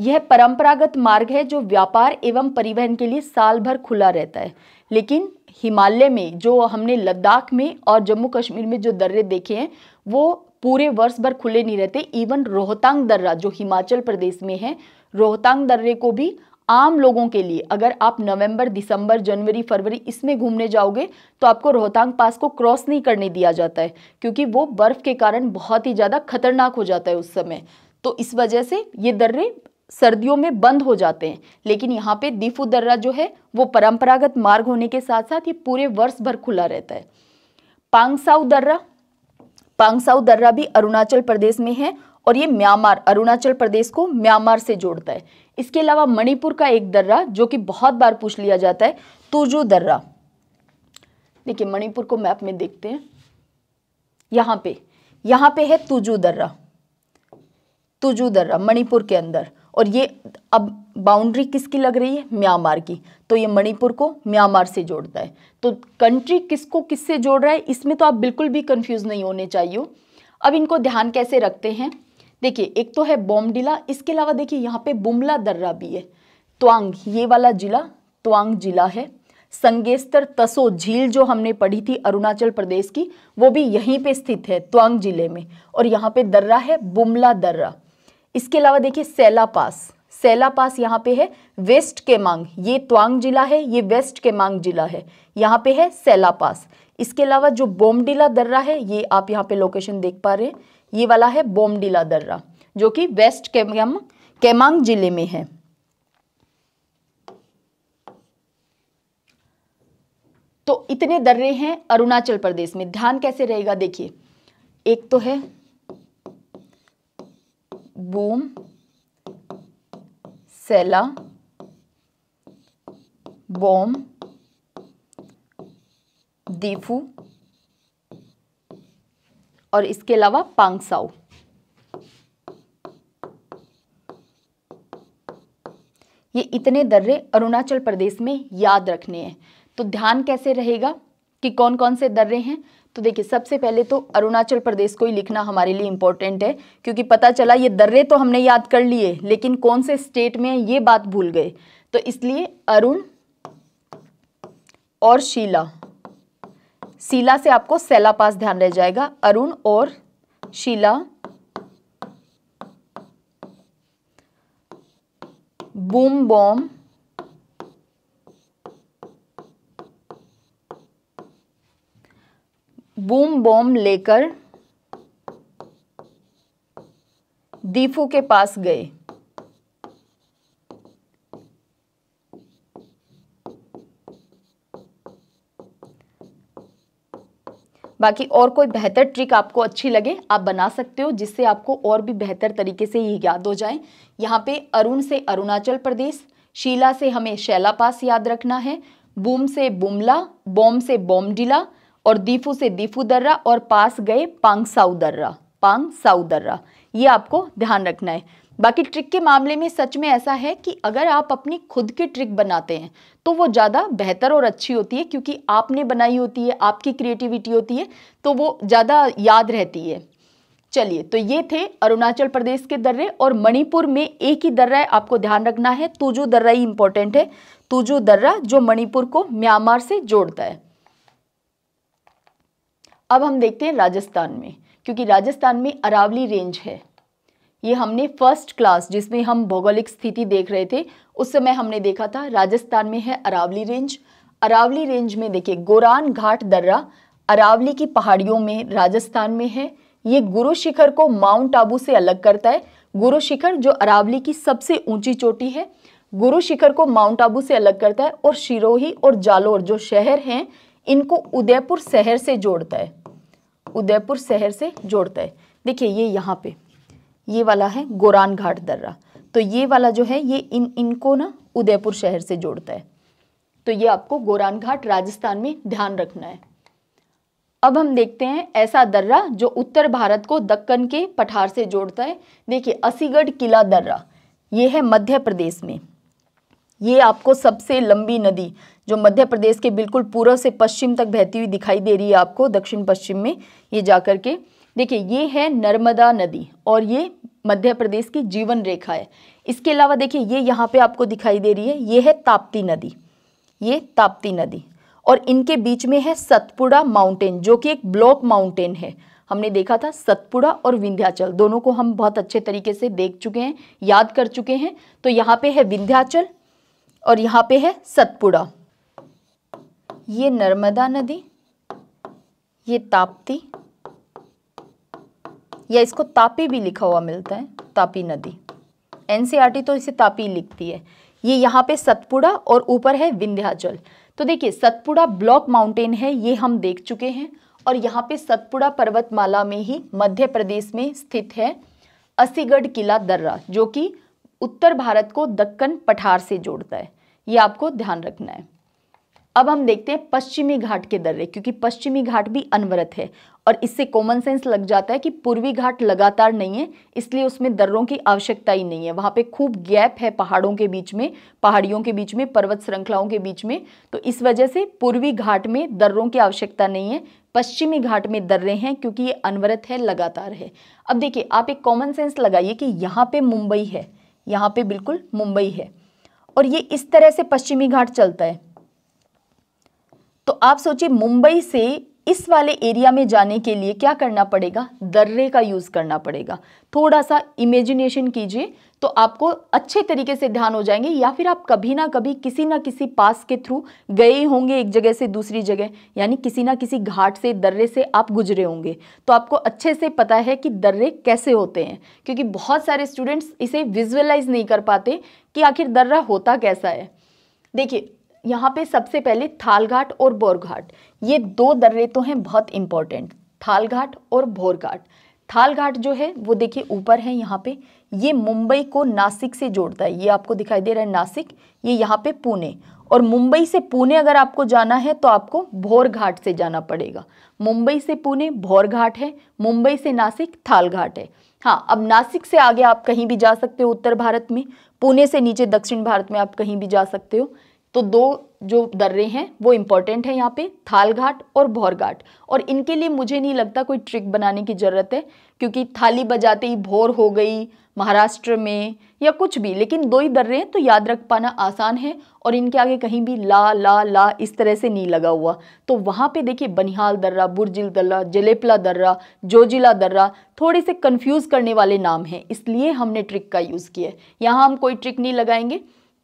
यह परंपरागत मार्ग है जो व्यापार एवं परिवहन के लिए साल भर खुला रहता है लेकिन हिमालय में जो हमने लद्दाख में और जम्मू कश्मीर में जो दर्रे देखे हैं वो पूरे वर्ष भर खुले नहीं रहते इवन रोहतांग दर्रा जो हिमाचल प्रदेश में है रोहतांग दर्रे को भी आम लोगों के लिए अगर आप नवंबर दिसंबर जनवरी फरवरी इसमें घूमने जाओगे तो आपको रोहतांग पास को क्रॉस नहीं करने दिया जाता है क्योंकि वो बर्फ़ के कारण बहुत ही ज़्यादा खतरनाक हो जाता है उस समय तो इस वजह से ये दर्रे सर्दियों में बंद हो जाते हैं लेकिन यहाँ पे दीफू दर्रा जो है वो परंपरागत मार्ग होने के साथ साथ ये पूरे वर्ष भर खुला रहता है पांगसाउ दर्रा पांगसाउ दर्रा भी अरुणाचल प्रदेश में है और ये म्यांमार अरुणाचल प्रदेश को म्यांमार से जोड़ता है इसके अलावा मणिपुर का एक दर्रा जो कि बहुत बार पूछ लिया जाता है तुजू दर्रा देखिए मणिपुर को मैप में देखते हैं यहाँ पे यहाँ पे है तुजू दर्रा तुजू दर्रा मणिपुर के अंदर और ये अब बाउंड्री किसकी लग रही है म्यांमार की तो ये मणिपुर को म्यांमार से जोड़ता है तो कंट्री किसको किससे जोड़ रहा है इसमें तो आप बिल्कुल भी कंफ्यूज नहीं होने चाहिए अब इनको ध्यान कैसे रखते हैं देखिए एक तो है बॉमडिला इसके अलावा देखिए यहाँ पे बुमला दर्रा भी है त्वांग ये वाला जिला त्वांग जिला है संगेस्तर तसो झील जो हमने पढ़ी थी अरुणाचल प्रदेश की वो भी यहीं पे स्थित है त्वांग जिले में और यहाँ पे दर्रा है बुमला दर्रा इसके अलावा देखिए सैला पास सेला पास यहाँ पे है वेस्ट के मांग ये त्वांग जिला है ये वेस्ट के मांग जिला है यहाँ पे है सेला पास इसके अलावा जो बोमडिला दर्रा है ये आप यहाँ पे लोकेशन देख पा रहे हैं ये वाला है बोमडिला दर्रा जो कि वेस्ट केमांग केमांग जिले में है तो इतने दर्रे हैं अरुणाचल प्रदेश में ध्यान कैसे रहेगा देखिए एक तो है बोम सेला बॉम दीफू और इसके अलावा पांगसाऊ ये इतने दर्रे अरुणाचल प्रदेश में याद रखने हैं तो ध्यान कैसे रहेगा कि कौन कौन से दर्रे हैं तो देखिए सबसे पहले तो अरुणाचल प्रदेश को ही लिखना हमारे लिए इम्पोर्टेंट है क्योंकि पता चला ये दर्रे तो हमने याद कर लिए लेकिन कौन से स्टेट में ये बात भूल गए तो इसलिए अरुण और शीला शीला से आपको सैला पास ध्यान रह जाएगा अरुण और Sheela boom bam boom bam लेकर दीफू के पास गए बाकी और कोई बेहतर ट्रिक आपको अच्छी लगे आप बना सकते हो जिससे आपको और भी बेहतर तरीके से ये याद हो जाए यहाँ पे अरुण से अरुणाचल प्रदेश शीला से हमें शैला पास याद रखना है बूम से बुमला बॉम से बॉमडिला और दीफू से दीफू दर्रा और पास गए पांग साऊ दर्रा पांग साऊ दर्रा ये आपको ध्यान रखना है बाकी ट्रिक के मामले में सच में ऐसा है कि अगर आप अपनी खुद की ट्रिक बनाते हैं तो वो ज़्यादा बेहतर और अच्छी होती है क्योंकि आपने बनाई होती है आपकी क्रिएटिविटी होती है तो वो ज़्यादा याद रहती है चलिए तो ये थे अरुणाचल प्रदेश के दर्रे और मणिपुर में एक ही दर्रा है आपको ध्यान रखना है तुजू दर्रा ही इंपॉर्टेंट है तुजू दर्रा जो मणिपुर को म्यांमार से जोड़ता है अब हम देखते हैं राजस्थान में क्योंकि राजस्थान में अरावली रेंज है ये हमने फर्स्ट क्लास जिसमें हम भौगोलिक स्थिति देख रहे थे उस समय हमने देखा था राजस्थान में है अरावली रेंज अरावली रेंज में देखिए गोरान घाट दर्रा अरावली की पहाड़ियों में राजस्थान में है ये गुरु शिखर को माउंट आबू से अलग करता है गुरु शिखर जो अरावली की सबसे ऊंची चोटी है गुरु शिखर को माउंट आबू से अलग करता है और शिरोही और जालोर जो शहर हैं इनको उदयपुर शहर से जोड़ता है उदयपुर शहर से जोड़ता है देखिए ये यहाँ पे ये वाला है गोरान घाट दर्रा तो ये वाला जो है ये इन इनको ना उदयपुर शहर से जोड़ता है तो ये आपको गोरान घाट राजस्थान में ध्यान रखना है अब हम देखते हैं ऐसा दर्रा जो उत्तर भारत को दक्कन के पठार से जोड़ता है देखिए असीगढ़ किला दर्रा ये है मध्य प्रदेश में ये आपको सबसे लंबी नदी जो मध्य प्रदेश के बिल्कुल पूर्व से पश्चिम तक बहती हुई दिखाई दे रही है आपको दक्षिण पश्चिम में ये जा कर के देखिए ये है नर्मदा नदी और ये मध्य प्रदेश की जीवन रेखा है इसके अलावा देखिए ये यहाँ पे आपको दिखाई दे रही है ये है ताप्ती नदी ये ताप्ती नदी और इनके बीच में है सतपुड़ा माउंटेन जो कि एक ब्लॉक माउंटेन है हमने देखा था सतपुड़ा और विंध्याचल दोनों को हम बहुत अच्छे तरीके से देख चुके हैं याद कर चुके हैं तो यहाँ पे है विंध्याचल और यहाँ पे है सतपुड़ा ये नर्मदा नदी ये ताप्ती या इसको तापी भी लिखा हुआ मिलता है तापी नदी एनसीईआरटी e तो इसे तापी लिखती है ये यहाँ पे सतपुड़ा और ऊपर है विंध्याचल तो देखिए सतपुड़ा ब्लॉक माउंटेन है ये हम देख चुके हैं और यहाँ पे सतपुड़ा पर्वतमाला में ही मध्य प्रदेश में स्थित है असीगढ़ किला दर्रा जो कि उत्तर भारत को दक्कन पठार से जोड़ता है ये आपको ध्यान रखना है अब हम देखते हैं पश्चिमी घाट के दर्रे क्योंकि पश्चिमी घाट भी अनवरत है और इससे कॉमन सेंस लग जाता है कि पूर्वी घाट लगातार नहीं है इसलिए उसमें दर्रों की आवश्यकता ही नहीं है वहाँ पे खूब गैप है पहाड़ों के बीच में पहाड़ियों के बीच में पर्वत श्रृंखलाओं के बीच में तो इस वजह से पूर्वी घाट में दर्रों की आवश्यकता नहीं है पश्चिमी घाट में दर्रे हैं क्योंकि ये अनवरत है लगातार है अब देखिए आप एक कॉमन सेंस लगाइए कि यहाँ पर मुंबई है यहाँ पर बिल्कुल मुंबई है और ये इस तरह से पश्चिमी घाट चलता है तो आप सोचिए मुंबई से इस वाले एरिया में जाने के लिए क्या करना पड़ेगा दर्रे का यूज़ करना पड़ेगा थोड़ा सा इमेजिनेशन कीजिए तो आपको अच्छे तरीके से ध्यान हो जाएंगे या फिर आप कभी ना कभी किसी ना किसी पास के थ्रू गए होंगे एक जगह से दूसरी जगह यानी किसी ना किसी घाट से दर्रे से आप गुजरे होंगे तो आपको अच्छे से पता है कि दर्रे कैसे होते हैं क्योंकि बहुत सारे स्टूडेंट्स इसे विजुअलाइज नहीं कर पाते कि आखिर दर्रा होता कैसा है देखिए यहाँ पे सबसे पहले थालघाट और बोरघाट घाट ये दो दर्रे तो हैं बहुत इंपॉर्टेंट थाल घाट और भोर घाट थाल घाट जो है वो देखिए ऊपर है यहाँ पे ये मुंबई को नासिक से जोड़ता है ये आपको दिखाई दे रहा है नासिक ये यहाँ पे पुणे और मुंबई से पुणे अगर आपको जाना है तो आपको भोर घाट से जाना पड़ेगा मुंबई से पुणे भोर घाट है मुंबई से नासिक थाल घाट है हाँ अब नासिक से आगे आप कहीं भी जा सकते हो उत्तर भारत में पुणे से नीचे दक्षिण भारत में आप कहीं भी जा सकते हो तो दो जो दर्रे हैं वो इम्पॉर्टेंट हैं यहाँ पे थाल घाट और भोर घाट और इनके लिए मुझे नहीं लगता कोई ट्रिक बनाने की ज़रूरत है क्योंकि थाली बजाते ही भोर हो गई महाराष्ट्र में या कुछ भी लेकिन दो ही दर्रे हैं तो याद रख पाना आसान है और इनके आगे कहीं भी ला ला ला इस तरह से नहीं लगा हुआ तो वहाँ पे देखिए बनिहाल दर्रा बुरजिल दर्रा जलेपला दर्रा जोजिला दर्रा थोड़े से कंफ्यूज करने वाले नाम हैं इसलिए हमने ट्रिक का यूज़ किया है यहाँ हम कोई ट्रिक नहीं लगाएंगे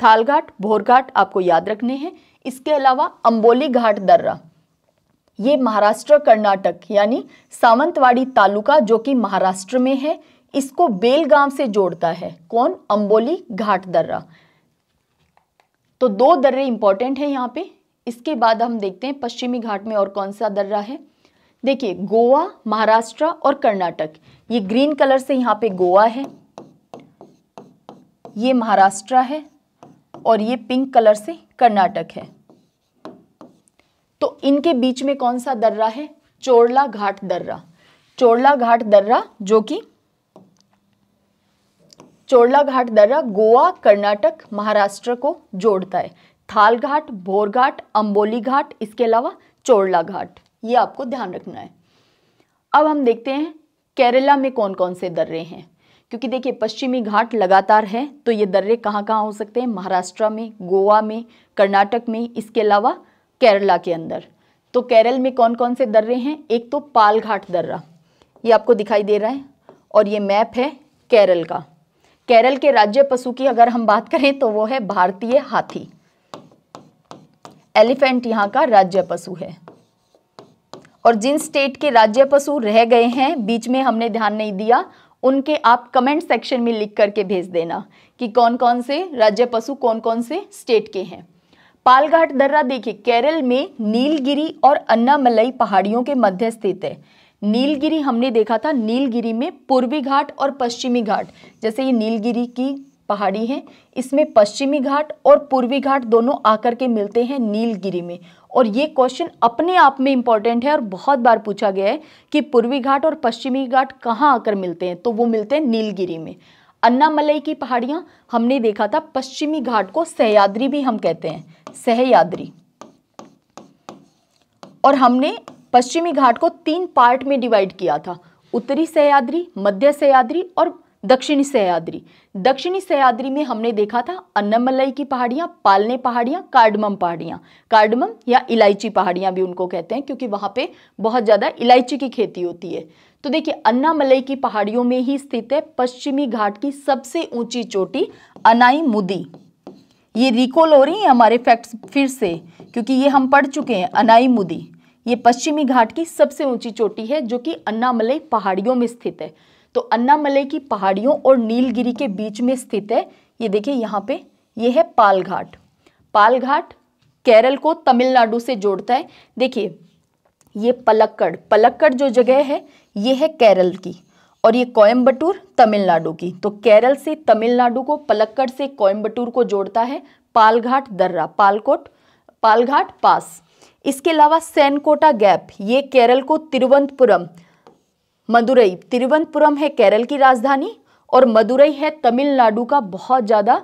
थालघाट भोरघाट आपको याद रखने हैं इसके अलावा अम्बोली घाट दर्रा ये महाराष्ट्र कर्नाटक यानी सावंतवाड़ी तालुका जो कि महाराष्ट्र में है इसको बेलगाम से जोड़ता है कौन अंबोली घाट दर्रा तो दो दर्रे इंपॉर्टेंट है यहां पे इसके बाद हम देखते हैं पश्चिमी घाट में और कौन सा दर्रा है देखिए गोवा महाराष्ट्र और कर्नाटक ये ग्रीन कलर से यहां पे गोवा है ये महाराष्ट्र है और ये पिंक कलर से कर्नाटक है तो इनके बीच में कौन सा दर्रा है चोरला घाट दर्रा चोरला घाट दर्रा जो कि चोरला घाट दर्रा गोवा कर्नाटक महाराष्ट्र को जोड़ता है थाल घाट भोर घाट अम्बोली घाट इसके अलावा चोरला घाट ये आपको ध्यान रखना है अब हम देखते हैं केरला में कौन कौन से दर्रे हैं क्योंकि देखिए पश्चिमी घाट लगातार है तो ये दर्रे कहाँ कहाँ हो सकते हैं महाराष्ट्र में गोवा में कर्नाटक में इसके अलावा केरला के अंदर तो केरल में कौन कौन से दर्रे हैं एक तो पालघाट दर्रा ये आपको दिखाई दे रहा है और ये मैप है केरल का केरल के राज्य पशु की अगर हम बात करें तो वो है भारतीय हाथी एलिफेंट यहाँ का राज्य पशु है और जिन स्टेट के राज्य पशु रह गए हैं बीच में हमने ध्यान नहीं दिया उनके आप कमेंट सेक्शन में लिख करके भेज देना कि कौन कौन से राज्य पशु कौन कौन से स्टेट के हैं पालघाट दर्रा देखिए केरल में नीलगिरी और अन्नामलई पहाड़ियों के मध्य स्थित है नीलगिरी हमने देखा था नीलगिरी में पूर्वी घाट और पश्चिमी घाट जैसे ये नीलगिरी की पहाड़ी है इसमें पश्चिमी घाट और पूर्वी घाट दोनों आकर के मिलते हैं नीलगिरी में और ये क्वेश्चन अपने आप में इंपॉर्टेंट है और बहुत बार पूछा गया है कि पूर्वी घाट और पश्चिमी घाट कहाँ आकर मिलते हैं तो वो मिलते हैं नीलगिरी में अन्नामलई की पहाड़ियाँ हमने देखा था पश्चिमी घाट को सहयाद्री भी हम कहते हैं सहयाद्री और हमने पश्चिमी घाट को तीन पार्ट में डिवाइड किया था उत्तरी सह्याद्री मध्य सह्याद्री और दक्षिणी सह्याद्री दक्षिणी सह्याद्री में हमने देखा था अन्नमलई की पहाड़ियाँ पालने पहाड़ियाँ कार्डमम पहाड़ियाँ कार्डमम या इलायची पहाड़ियाँ भी उनको कहते हैं क्योंकि वहाँ पे बहुत ज़्यादा इलायची की खेती होती है तो देखिए अन्नामलई की पहाड़ियों में ही स्थित है पश्चिमी घाट की सबसे ऊंची चोटी अनाई मुदी ये रिकॉल हो रही है हमारे फैक्ट्स फिर से क्योंकि ये हम पढ़ चुके हैं अनाई मुदी ये पश्चिमी घाट की सबसे ऊंची चोटी है जो कि अन्नामलई पहाड़ियों में स्थित है तो अन्नामलई की पहाड़ियों और नीलगिरी के बीच में स्थित है ये देखिए यहाँ पे ये है पालघाट पालघाट केरल को तमिलनाडु से जोड़ता है देखिए ये पलक्कड़ पलक्कड़ जो जगह है ये है केरल की और ये कोयम्बटूर तमिलनाडु की तो केरल से तमिलनाडु को पलक्कड़ से कोयम्बटूर को जोड़ता है पालघाट दर्रा पालकोट पालघाट पास इसके अलावा सैनकोटा गैप ये केरल को तिरुवनंतपुरम मदुरई तिरुवनंतपुरम है केरल की राजधानी और मदुरई है तमिलनाडु का बहुत ज़्यादा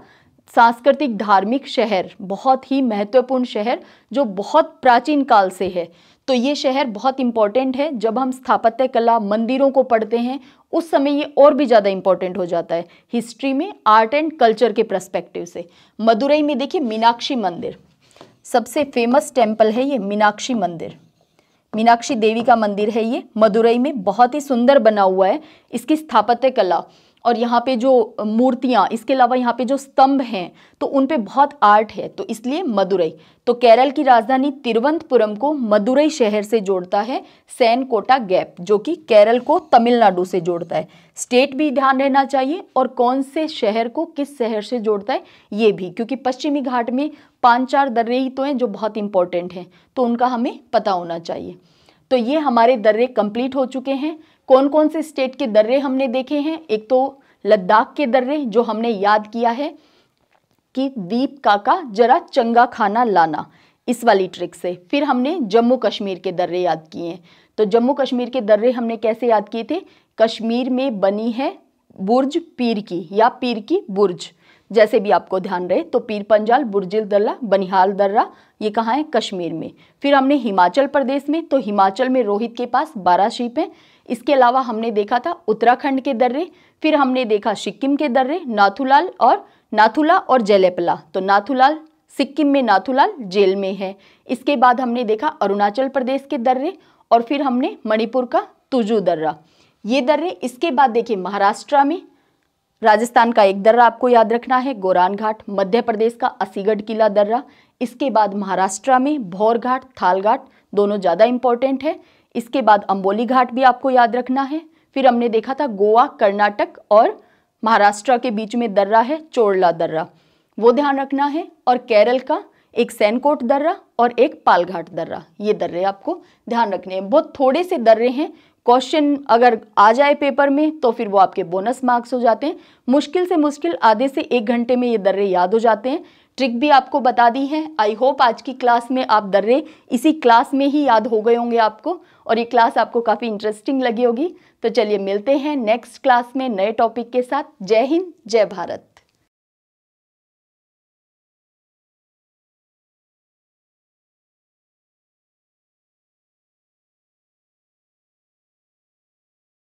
सांस्कृतिक धार्मिक शहर बहुत ही महत्वपूर्ण शहर जो बहुत प्राचीन काल से है तो ये शहर बहुत इंपॉर्टेंट है जब हम स्थापत्य कला मंदिरों को पढ़ते हैं उस समय ये और भी ज़्यादा इंपॉर्टेंट हो जाता है हिस्ट्री में आर्ट एंड कल्चर के प्रस्पेक्टिव से मदुरई में देखिए मीनाक्षी मंदिर सबसे फेमस टेम्पल है ये मीनाक्षी मंदिर मीनाक्षी देवी का मंदिर है ये मदुरई में बहुत ही सुंदर बना हुआ है इसकी स्थापत्य कला और यहाँ पे जो मूर्तियाँ इसके अलावा यहाँ पे जो स्तंभ हैं तो उन पे बहुत आर्ट है तो इसलिए मदुरई तो केरल की राजधानी तिरुवनंतपुरम को मदुरई शहर से जोड़ता है सैन कोटा गैप जो कि केरल को तमिलनाडु से जोड़ता है स्टेट भी ध्यान रहना चाहिए और कौन से शहर को किस शहर से जोड़ता है ये भी क्योंकि पश्चिमी घाट में पाँच चार दर्रे ही तो हैं जो बहुत इंपॉर्टेंट हैं तो उनका हमें पता होना चाहिए तो ये हमारे दर्रे कंप्लीट हो चुके हैं कौन कौन से स्टेट के दर्रे हमने देखे हैं एक तो लद्दाख के दर्रे जो हमने याद किया है कि दीप काका जरा चंगा खाना लाना इस वाली ट्रिक से फिर हमने जम्मू कश्मीर के दर्रे याद किए तो जम्मू कश्मीर के दर्रे हमने कैसे याद किए थे कश्मीर में बनी है बुर्ज पीर की या पीर की बुर्ज जैसे भी आपको ध्यान रहे तो पीर पंजाल बुर्जिल दर्रा बनिहाल दर्रा ये कहाँ है कश्मीर में फिर हमने हिमाचल प्रदेश में तो हिमाचल में रोहित के पास बारह शीप हैं इसके अलावा हमने देखा था उत्तराखंड के दर्रे फिर हमने देखा सिक्किम के दर्रे नाथुलाल और नाथुला और जेलेपला तो नाथुलाल सिक्किम में नाथुलाल जेल में है इसके बाद हमने देखा अरुणाचल प्रदेश के दर्रे और फिर हमने मणिपुर का तुजू दर्रा ये दर्रे इसके बाद देखिए महाराष्ट्र में राजस्थान का एक दर्रा आपको याद रखना है गोरान घाट मध्य प्रदेश का असीगढ़ किला दर्रा इसके बाद महाराष्ट्र में भौर घाट थाल घाट दोनों ज़्यादा इंपॉर्टेंट है इसके बाद अम्बोली घाट भी आपको याद रखना है फिर हमने देखा था गोवा कर्नाटक और महाराष्ट्र के बीच में दर्रा है चोरला दर्रा वो ध्यान रखना है और केरल का एक सैनकोट दर्रा और एक पालघाट दर्रा ये दर्रे आपको ध्यान रखने हैं बहुत थोड़े से दर्रे हैं क्वेश्चन अगर आ जाए पेपर में तो फिर वो आपके बोनस मार्क्स हो जाते हैं मुश्किल से मुश्किल आधे से एक घंटे में ये दर्रे याद हो जाते हैं ट्रिक भी आपको बता दी है आई होप आज की क्लास में आप दर्रे इसी क्लास में ही याद हो गए होंगे आपको और ये क्लास आपको काफ़ी इंटरेस्टिंग लगी होगी तो चलिए मिलते हैं नेक्स्ट क्लास में नए टॉपिक के साथ जय हिंद जय भारत